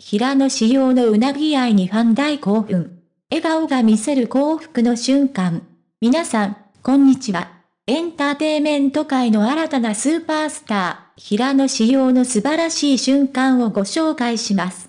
平野仕様のうなぎ愛にファン大興奮。笑顔が見せる幸福の瞬間。皆さん、こんにちは。エンターテイメント界の新たなスーパースター、平野仕様の素晴らしい瞬間をご紹介します。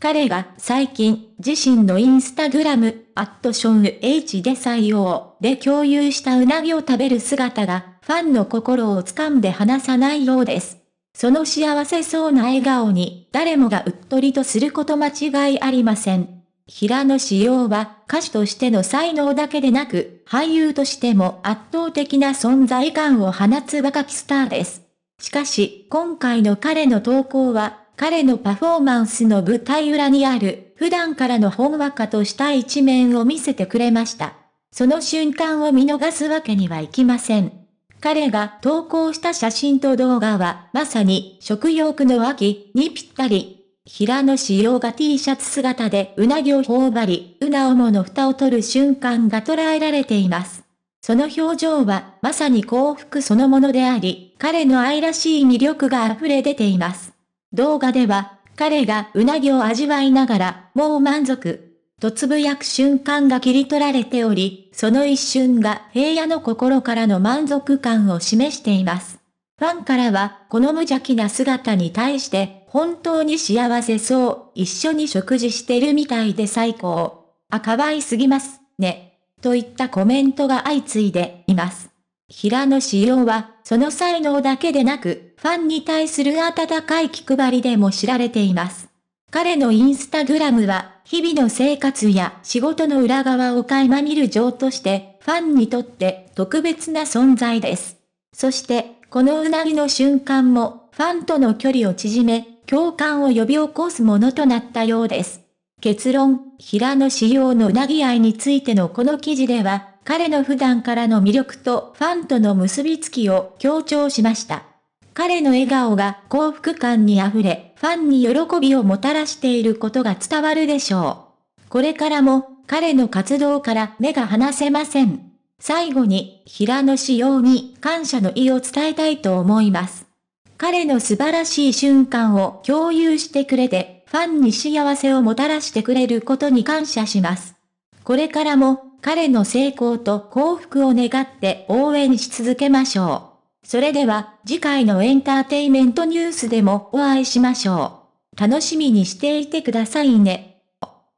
彼が最近、自身のインスタグラム、アットション H で採用、で共有したうなぎを食べる姿が、ファンの心をつかんで離さないようです。その幸せそうな笑顔に誰もがうっとりとすること間違いありません。平野紫耀は歌手としての才能だけでなく、俳優としても圧倒的な存在感を放つ若きスターです。しかし、今回の彼の投稿は、彼のパフォーマンスの舞台裏にある、普段からのほんわかとした一面を見せてくれました。その瞬間を見逃すわけにはいきません。彼が投稿した写真と動画は、まさに食欲の秋にぴったり。平野紫耀が T シャツ姿でうなぎを頬張り、うなおもの蓋を取る瞬間が捉えられています。その表情は、まさに幸福そのものであり、彼の愛らしい魅力が溢れ出ています。動画では、彼がうなぎを味わいながら、もう満足、とつぶやく瞬間が切り取られており、その一瞬が平野の心からの満足感を示しています。ファンからは、この無邪気な姿に対して、本当に幸せそう、一緒に食事してるみたいで最高。あ、可愛すぎます、ね。といったコメントが相次いでいます。平野紫耀は、その才能だけでなく、ファンに対する温かい気配りでも知られています。彼のインスタグラムは、日々の生活や仕事の裏側を垣間見る情として、ファンにとって特別な存在です。そして、このうなぎの瞬間も、ファンとの距離を縮め、共感を呼び起こすものとなったようです。結論、平野仕様のうなぎ愛についてのこの記事では、彼の普段からの魅力とファンとの結びつきを強調しました。彼の笑顔が幸福感に溢れ、ファンに喜びをもたらしていることが伝わるでしょう。これからも、彼の活動から目が離せません。最後に、平野紫耀に感謝の意を伝えたいと思います。彼の素晴らしい瞬間を共有してくれて、ファンに幸せをもたらしてくれることに感謝します。これからも、彼の成功と幸福を願って応援し続けましょう。それでは次回のエンターテイメントニュースでもお会いしましょう。楽しみにしていてくださいね。